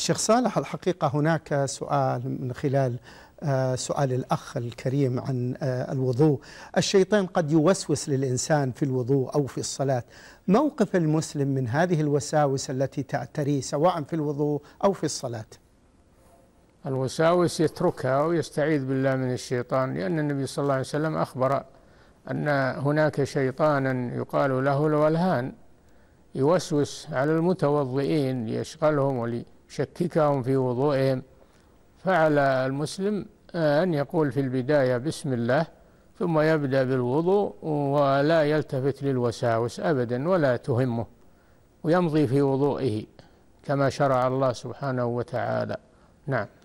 شيخ صالح الحقيقة هناك سؤال من خلال آه، سؤال الأخ الكريم عن آه، الوضوء الشيطان قد يوسوس للإنسان في الوضوء أو في الصلاة موقف المسلم من هذه الوساوس التي تعتري سواء في الوضوء أو في الصلاة الوساوس يتركها ويستعيذ بالله من الشيطان لأن النبي صلى الله عليه وسلم أخبر أن هناك شيطانا يقال له الولهان يوسوس على المتوضئين ليشغلهم ولي شككهم في وضوئهم فعلى المسلم أن يقول في البداية بسم الله ثم يبدأ بالوضوء ولا يلتفت للوساوس أبدا ولا تهمه ويمضي في وضوئه كما شرع الله سبحانه وتعالى نعم